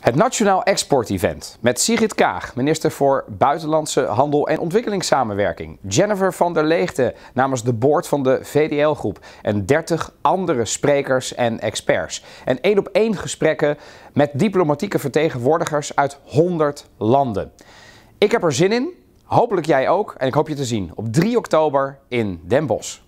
Het Nationaal Export-event met Sigrid Kaag, minister voor Buitenlandse Handel en Ontwikkelingssamenwerking. Jennifer van der Leegte namens de board van de VDL-groep. En 30 andere sprekers en experts. En één op één gesprekken met diplomatieke vertegenwoordigers uit 100 landen. Ik heb er zin in, hopelijk jij ook. En ik hoop je te zien op 3 oktober in Den Bosch.